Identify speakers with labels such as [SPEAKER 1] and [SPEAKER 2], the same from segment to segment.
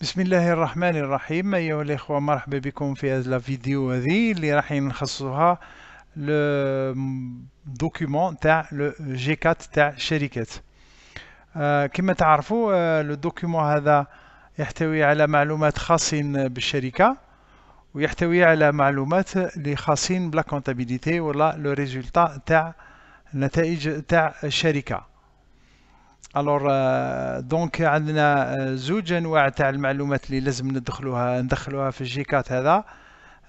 [SPEAKER 1] بسم الله الرحمن الرحيم ايها الاخوه مرحبا بكم في هذه الفيديو هذه اللي راح نخصصها دوكيومون تاع لو جي 4 تاع الشركات آه كما تعرفوا آه لو دوكيومون هذا يحتوي على معلومات خاصين بالشركه ويحتوي على معلومات اللي خاصين بلا كونتابيليتي ولا لو ريزولتا تاع النتائج تاع الشركه الور دونك euh, عندنا euh, زوج انواع تاع المعلومات اللي لازم ندخلوها ندخلوها في الجيكات هذا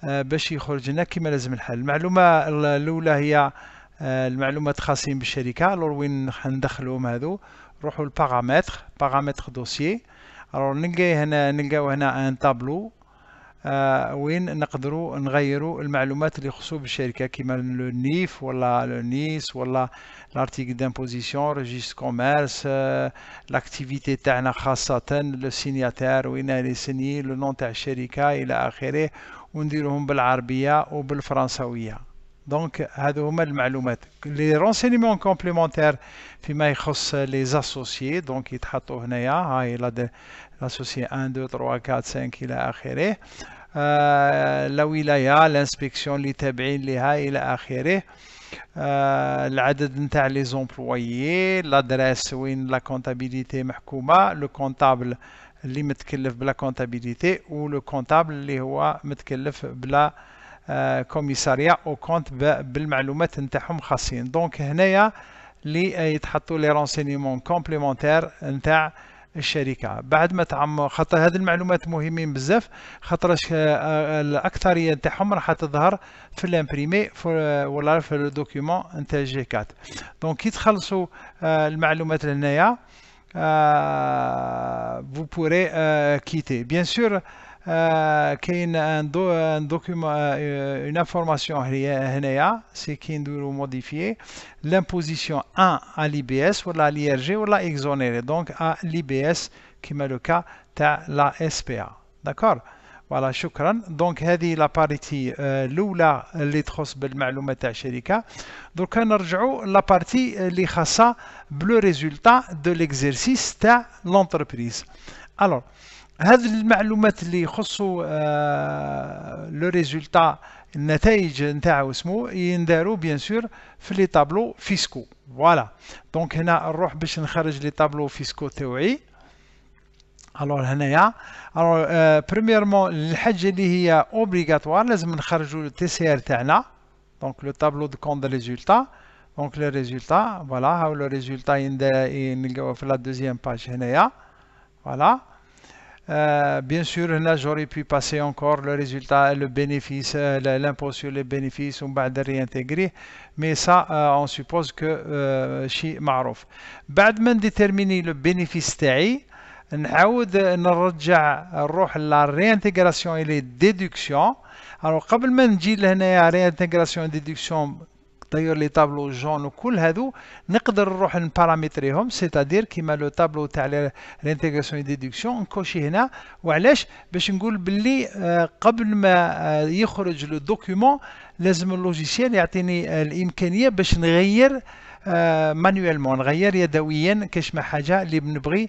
[SPEAKER 1] آه، باش يخرج لنا كما لازم الحل المعلومه الاولى هي آه، المعلومات الخاصين بالشركه الور وين ندخلوهم هذو نروحوا لباغامتر باغامتر دوسيي الور نلقى هنا نلقاو هنا ان تابلو آه، وين نقدروا نغيروا المعلومات اللي يخصوا بالشركه كيما لو نيف ولا لو نيس ولا لارتيكل دامبوزيسيون ريجيست كوميرس آه، لاكتيفيتي تاعنا خاصه لو سينياتير وين لي سيني لو نون تاع الشركه الى اخره ونديروهم بالعربيه وبالفرنسويه دونك هادو هما المعلومات لي رونسينيمون كومبليمونتير فيما يخص لي زاسوسي دونك يتحطوا هنايا هاي لاسوسيي 1 2 3 4 5 الى اخره ولاية لانسبكسيون اللي تابعين لها الى اخره آه، العدد نتاع لي زومبلويي لادريس وين لا كونتابيليتي محكومه لو كونطابل اللي متكلف بلا كونتابيليتي و لو كونطابل اللي هو متكلف بلا آه، كوميساريا او كونت بالمعلومات نتاعهم خاصين دونك هنايا اللي يتحطوا لي رونسينيمون كومبليمونتير نتاع الشركه بعد ما تعم خاطر هذه المعلومات مهمين بزاف خاطر آه، الاكثريه تاعهم راح تظهر في الامبريمي ولا في الدوكيومون نتاع جي 4 دونك كي تخلصوا آه، المعلومات لهنايا فو بوري كيتي بيان سور Une information qui est c'est qu'il faut modifier l'imposition 1 à l'IBS ou à l'IRG ou à l'exonéré, donc à l'IBS qui est le cas de la SPA. D'accord Voilà, choukran. Donc, c'est la partie qui est là, c'est la partie qui est donc nous allons la partie qui est le résultat de l'exercice de l'entreprise. Alors, هذه المعلومات اللي يخصوا آه، لو ريزولتا النتائج نتاعو اسمو يندارو بيان سور في لي طابلو فيسكو فوالا دونك هنا نروح باش نخرج لي طابلو فيسكو تاعي الوغ هنايا الوغ آه، بريميرمون الحاجه اللي هي اوبليغاتوار لازم نخرجوا التي سي ار تاعنا دونك لو طابلو دو كون دو ريزولتا دونك لو ريزولتا فوالا هاو لو ريزولتا يلقاوه في لا دوزيام باج هنايا فوالا Euh, bien sûr, là, j'aurais pu passer encore le résultat, le bénéfice, euh, l'impôt sur les bénéfices, on va réintégrer. Mais ça, euh, on suppose que chez معروف. بعد ما déterminer le bénéfice تاعي, نعاود نرجع نروح la réintégration et les déductions Alors, قبل ما نجي لهنايا la déduction, دايور لي طابلو جون وكل هذو نقدر نروح نبارامتريهم سيتادير كيما لو طابلو تاع لانتيغراسيون ديدكسيون نكوشي هنا وعلاش باش نقول باللي قبل ما يخرج لو دوكيومون لازم اللوجيسيال يعطيني الامكانيه باش نغير مانويلمون نغير يدويا كاش ما حاجه اللي بنبغي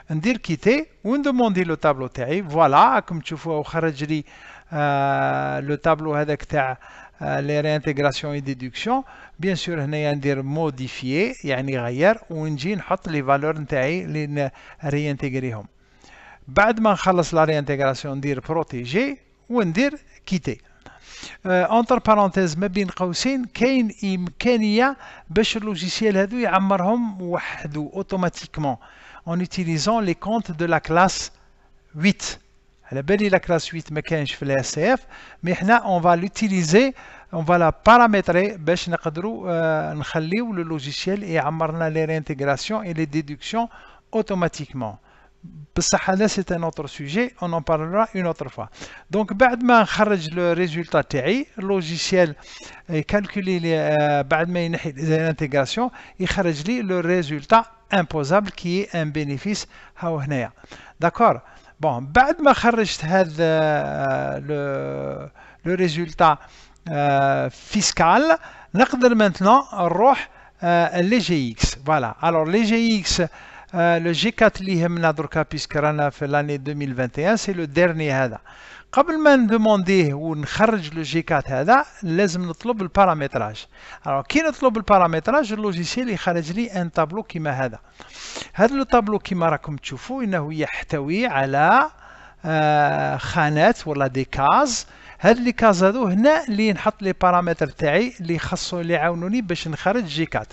[SPEAKER 1] ندير كيتي وندوموندي لو تابلو تاعي فوالا راكم تشوفوا وخرج لي آه، لو تابلو هذاك تاع آه، لي ريانتيغراسيون اي ديدكسيون بيان سور هنايا ندير موديفيي يعني غير ونجي نحط لي فالور نتاعي لي ريانتيغريهم بعد ما نخلص لا ريانتيغراسيون ندير بروتيجي وندير كيتي اونتر بارونتيز ما بين قوسين كاين امكانيه باش اللوجيسيال هذو يعمرهم وحده اوتوماتيكمون en utilisant les comptes de la classe 8. Elle a belle la classe 8, mais je fais les SCF. Mais maintenant, on va l'utiliser, on va la paramétrer, pour ben, euh, le logiciel et amarna les réintégrations et les déductions automatiquement. C'est un autre sujet, on en parlera une autre fois. Donc, on le résultat le logiciel calcule les, euh, les intégration, il sort le résultat امبوزابل كي ان بينيفيس هاو هنايا داكور بون بعد ما خرجت هذا لو لو ريزولتا فيسكال نقدر مانتنون نروح لي جي اكس فوالا الوغ لي جي اكس لو جي 4 اللي يهمنا دركا بيسك رانا في لاني 2021 سي لو ديرني هذا قبل ما ندومونديه ونخرج لو جي 4 هذا لازم نطلب البارامتراج الوغ كي نطلب البارامتراج اللوجيسيال يخرج لي ان طابلو كيما هذا هذا لو طابلو كيما راكم تشوفوا انه يحتوي على آه، خانات ولا دي كاز هاد لي كاز هادو هنا اللي نحط لي بارامتر تاعي اللي خاصو اللي يعاونوني باش نخرج جي 4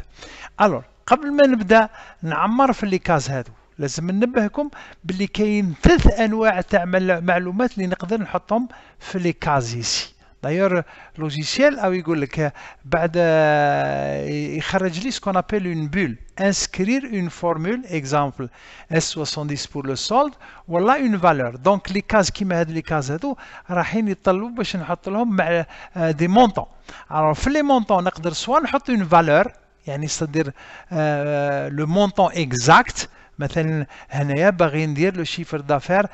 [SPEAKER 1] الور قبل ما نبدا نعمر في لي كاز هادو لازم ننبهكم باللي كاين ثلاث انواع تاع معلومات اللي نقدر نحطهم في لي كازيسي دايور لوجيسيال او يقول لك بعد آه، يخرج لي سكون ابيل اون بول انسكرير اون فورمول اكزامبل اس 70 بور لو سولد ولا اون فالور دونك لي كاز كيما هاد لي كاز هادو رايحين يطلبوا باش نحط لهم مع دي مونطون الو في لي مونطون نقدر سوا نحط اون فالور يعني ستدير لو مونطون اكزاكت d'affaires, هنايا باغيين ندير لو شيفر دافير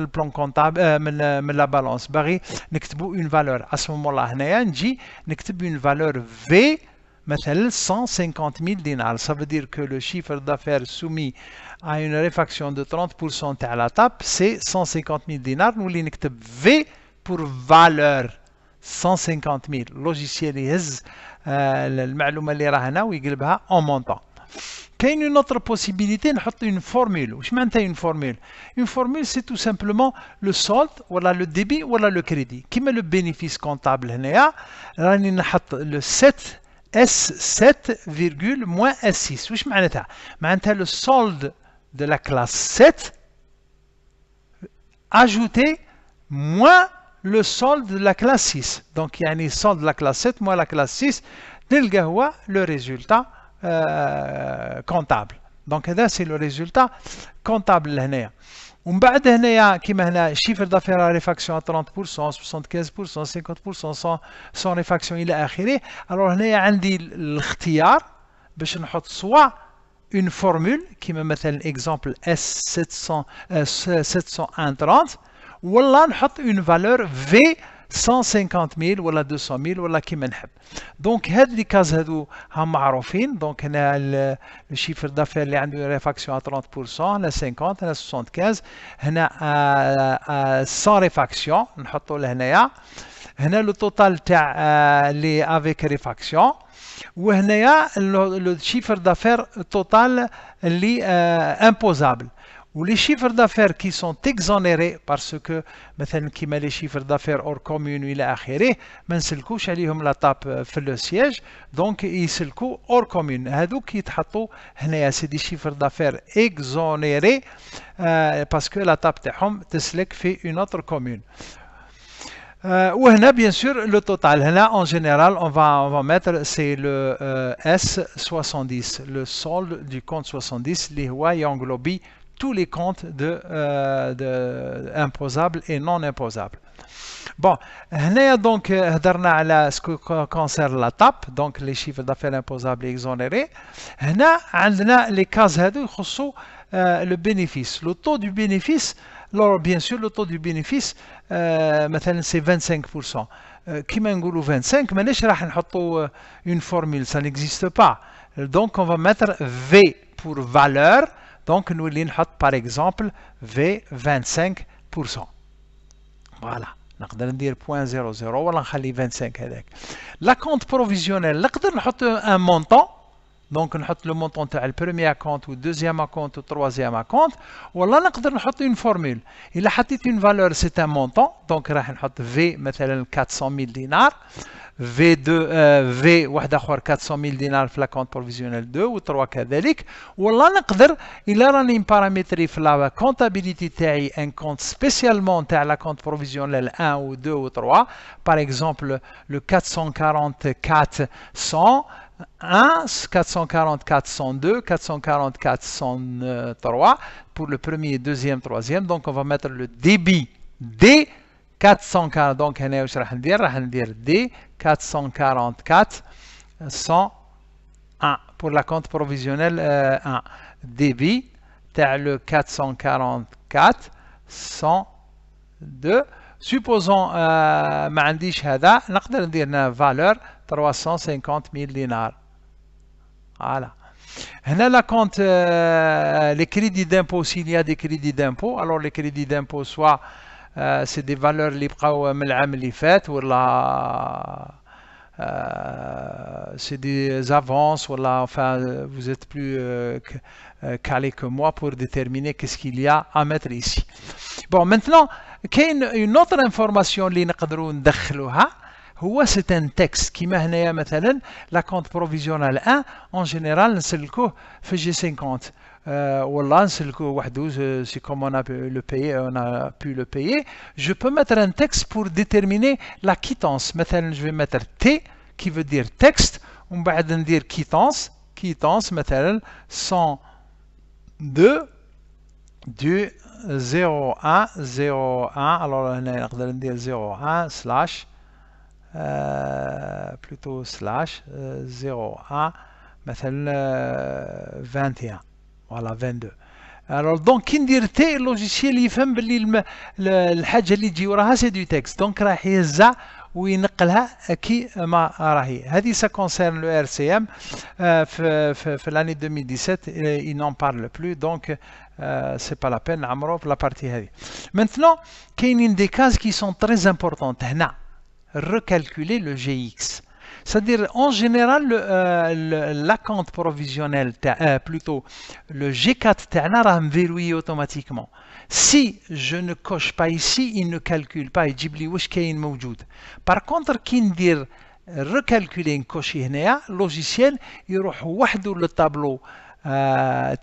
[SPEAKER 1] le plan comptable, la balance. كونطاب On من لا بالونس باغي نكتبو اون فالور اسمومولا هنايا نجي une valeur V, par exemple, 150 000 dinars. Ça veut dire que le chiffre d'affaires soumis à une réfaction de 30% à la table, c'est 150 000 dinars. Nous l'inéctons V pour valeur. 150 000. Euh, le logiciel يهز المعلومة اللي راهنا ويقلبها en montant une autre possibilité une formule Je معناتها une formule une formule c'est tout simplement le solde voilà, le débit voilà, le crédit Qui met le bénéfice comptable هنايا راني le 7 S7, moins S6. quest le solde de la classe 7 ajouté moins le solde de la classe 6. Donc il y a un solde de la classe 7 moins la classe 6, تلقى le résultat euh, comptable. Donc c'est le résultat comptable. Là. On va qui maintenant chiffre d'affaires à réfaction à 30%, 75%, 50% 100, réfaction, il est à Alors, on a un deal soit une formule qui me met un exemple S701-30, euh, ou une valeur V. 150000 ولا 200000 ولا كيما نحب دونك هاد لي كاز هادو هم معروفين دونك هنا لو شيفر دافير اللي عنده ريفاكسيون 30% هنا 50 هنا 75 هنا 100 ريفاكسيون نحطوا لهنايا هنا لو توتال تاع لي افيك ريفاكسيون وهنايا لو شيفر دافير توتال اللي امبوزابل ou les chiffres d'affaires qui sont exonérés parce que qui met les chiffres d'affaires hors commune il الى اخره la tape euh, table le siège, donc il c'est le coup hors commune هذوك يتحطوا des c'est des chiffres d'affaires exonérés euh, parce que la table تاعهم تسلك في une autre commune euh, ou a bien sûr, le total. Là, en général, on va, va mettre, c'est le S70, le solde du compte 70, les Hawaii englobe tous les comptes de, euh, imposables et non imposables. Bon, avons donc هضرنا euh, ce qui concerne la TAP, donc les chiffres d'affaires imposables et exonérés. هنا عندنا les cases qui euh, le bénéfice, le taux du bénéfice. Alors bien sûr le taux du bénéfice c'est 25%. Qui m'a 25 mais je une formule, ça n'existe pas. Donc on va mettre V pour valeur donc, nous mettre, par exemple V25%. Voilà. Nous avons dire 0.00 ou 25. L'account provisionnel, nous mettre un montant. Donc, nous allons le montant de le premier compte ou deuxième compte ou troisième compte. Ou alors, nous avons mettre une formule. Il a une valeur, c'est un montant. Donc, nous allons mettre V, mettre 400 000 dinars. V2, euh, d'accord 400 000 dinars dans la compte provisionnelle 2 ou 3, كذلك. ou alors il y a un paramétré sur la comptabilité un compte spécialement à la compte provisionnelle 1 ou 2 ou 3, par exemple le 444 100, 1, 444 102, 444 103 pour le premier, deuxième, troisième. Donc, on va mettre le débit D. 440, donc on dire 444, 101 pour la compte provisionnelle 1 1. Débit, le 444, 102. Supposons, euh, ma dit hada, nous dire une valeur 350 000 dinars. Voilà. Là, la compte, euh, les crédits d'impôt, s'il y a des crédits d'impôt, alors les crédits d'impôt soient. Euh, c'est des valeurs اللي بقاو من العام اللي فات ولا c'est des avances, là, enfin, vous êtes plus euh, euh, calé que moi pour déterminer qu'est-ce qu'il y a à mettre ici. Bon, maintenant, كاين une autre information اللي نقدروا ندخلوها هو c'est un texte qui كيما هنايا مثلا la compte provisionnelle 1 en général نسلكوه في G50 euh, c'est euh, comme on a pu le payer, on a pu le payer. Je peux mettre un texte pour déterminer la quittance. Maintenant, je vais mettre T qui veut dire texte. On va dire quittance. Quittance, maintenant, 102 du 01 01 alors on va dire 01 slash euh, plutôt slash 0 01 مثلا 21 la 22 alors donc indireté logiciel il fait le hajj à c'est du texte donc ça ou qui ça concerne le rcm euh, l'année 2017 et il n'en parle plus donc euh, c'est pas la peine amoureux la partie est maintenant une des cases qui sont très importantes Recalculer recalculer le gx c'est-à-dire, en général, euh, le, la compte provisionnelle, euh, plutôt, le G4 va me automatiquement. Si je ne coche pas ici, il ne calcule pas. Il Par contre, qui dire euh, recalculer, coche, le logiciel, il le tableau les euh,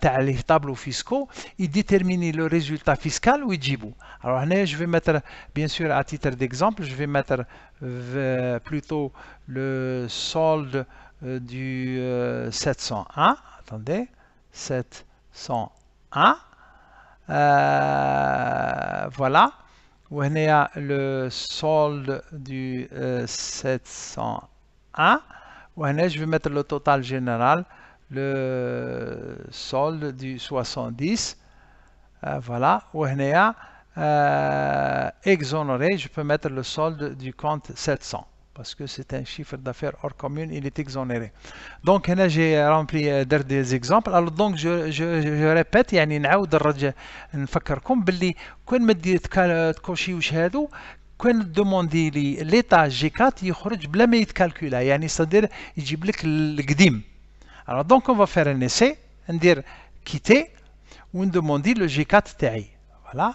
[SPEAKER 1] tableaux fiscaux, et déterminer le résultat fiscal ou il dit Alors, je vais mettre, bien sûr, à titre d'exemple, je vais mettre euh, plutôt le solde euh, du 701. Attendez, 701. Voilà. Vous avez le solde du 701. Et je vais mettre le total général le solde du 70 euh, voilà euh, exonéré je peux mettre le solde du compte 700 parce que c'est un chiffre d'affaires hors commune, il est exonéré. Donc là, j'ai rempli euh, des exemples. Alors donc, je, je, je répète, يعني نعاود نرجع نفكركم باللي كون ما تكوشيوش هادو كون دوموندي لي ليطاج جي 4 يخرج بلا ما يتكالكولا يعني صدر يجيب لك القديم Alors donc on va faire un essai, on dire quitter, on demande le G4 تاعي. Voilà.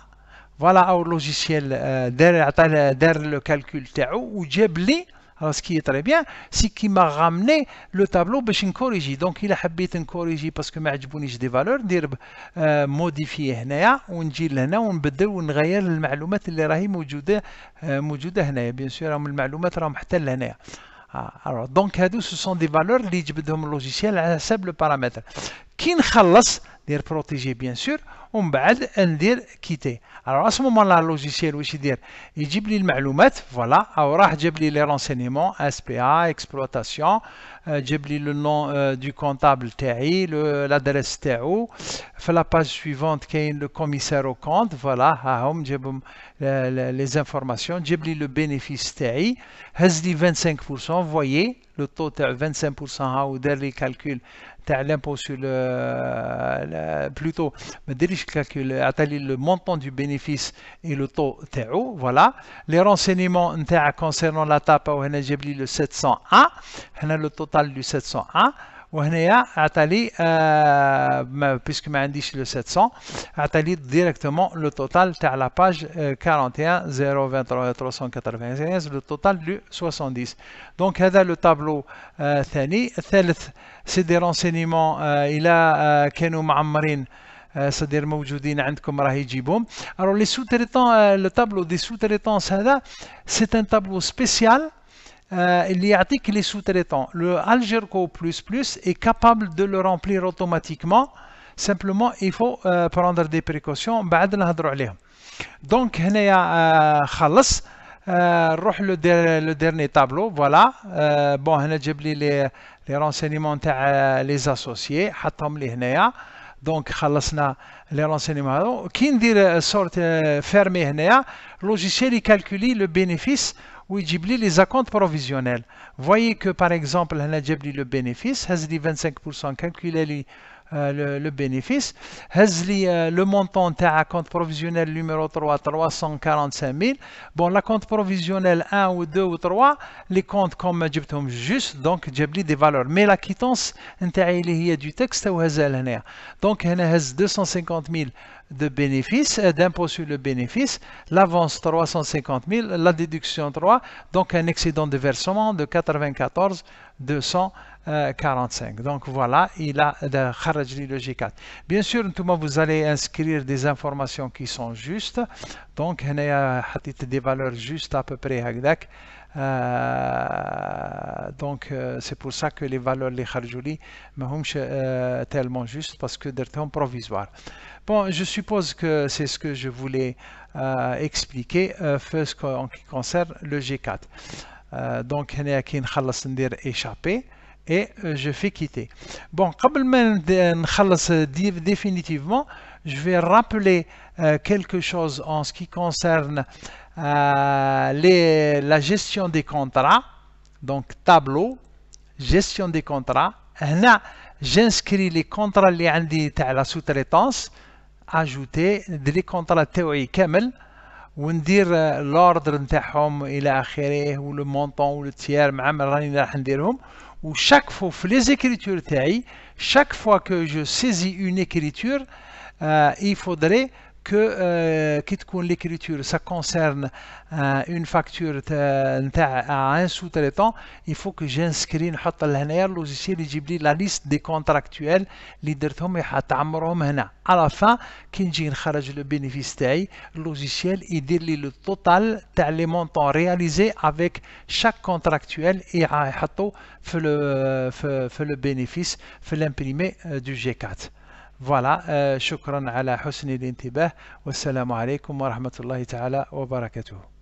[SPEAKER 1] Voilà au logiciel euh, der le calcul تاعو وجاب لي alors ce qui est très bien, c'est qu'il m'a ramené le tableau باش نكوريجي دونك الا حبيت نكوريجي باسكو ما عجبونيش دي فالور ندير موديفي هنايا ونجي لهنا ونبدل ونغير المعلومات اللي راهي موجوده موجوده هنايا بيان سور راهم المعلومات راهم حتى لهنايا Ah, alors, donc, ce sont des valeurs, mon logiciel, à un simple paramètre d'ir protéger bien sûr et va être quitter. dire alors à ce moment là le logiciel je veux dire il jette les informations voilà ou alors jette les renseignements SPA, exploitation jette le nom du comptable TAE l'adresse TAE la page suivante qui le commissaire au compte voilà à les informations jette le bénéfice TAE 25% voyez le taux de 25% à ouder les calculs l'impôt sur le, plutôt ما ديريش calcul عطالي le montant du bénéfice et le taux voilà les renseignements concernant la table au جاب le 700A le total du 700A et en euh, puisque ma indice le 700. avons directement le total. Tu à la page 41 023 396. Le total du 70. Donc c'est le tableau euh, C'est des renseignements. Il a Kenoumamarine. C'est des موجودين عندكم رهيجي بوم. Alors les sous euh, Le tableau des sous traitants C'est un tableau spécial. Euh, il y a des les sous traitants. Le Algerco++ plus plus est capable de le remplir automatiquement. Simplement, il faut euh, prendre des précautions. Donc euh, le dernier tableau. Voilà. Bon, les les renseignements des les associés Hatam lihena. Donc les renseignements. Quand il fermer fermé Le logiciel calcule le bénéfice. Oui, Jibli, les comptes provisionnels. Voyez que, par exemple, le bénéfice, dit 25%, calculez-les. Euh, le, le, bénéfice. Euh, le montant de compte provisionnel numéro 3, 345 000. Bon, la compte provisionnelle 1 ou 2 ou 3, les comptes comme dit juste, donc dit des valeurs. Mais la quittance il y a du texte Donc هنا a 250 000 de bénéfices, euh, d'impôt sur le bénéfice, l'avance 350 000, la déduction 3, donc un excédent de versement de 94 200 45. Euh, donc voilà, il a le euh, G4. Bien sûr, vous allez inscrire des informations qui sont justes. Donc, il y a euh, des valeurs justes à peu près. donc c'est pour ça que les valeurs les kharjouli sont hum, tellement justes parce que sont provisoire bon je suppose que c'est ce que je voulais expliquer en ce qui concerne le G4 donc y a échappé et euh, je fais quitter. Bon, avant euh, de définitivement, je vais rappeler euh, quelque chose en ce qui concerne la gestion des contrats. Donc, tableau, gestion des contrats. Là, j'inscris les contrats qui à la sous-traitance, ajouter les contrats théoriques ou l'ordre montant ou le tiers, le مع راني راح نديرهم où chaque fois, les écritures, chaque fois que je saisis une écriture, euh, il faudrait que euh, quitte l'écriture, ça concerne euh, une facture à un sous-traitant, il faut que j'inscris le logiciel la liste des contractuels, leader À la fin, quand j'ai le bénéfice, le logiciel il le total des montants réalisés avec chaque contractuel et à le, le bénéfice, l'imprimé euh, du G4. فوالا شكرا على حسن الانتباه والسلام عليكم ورحمة الله تعالى وبركاته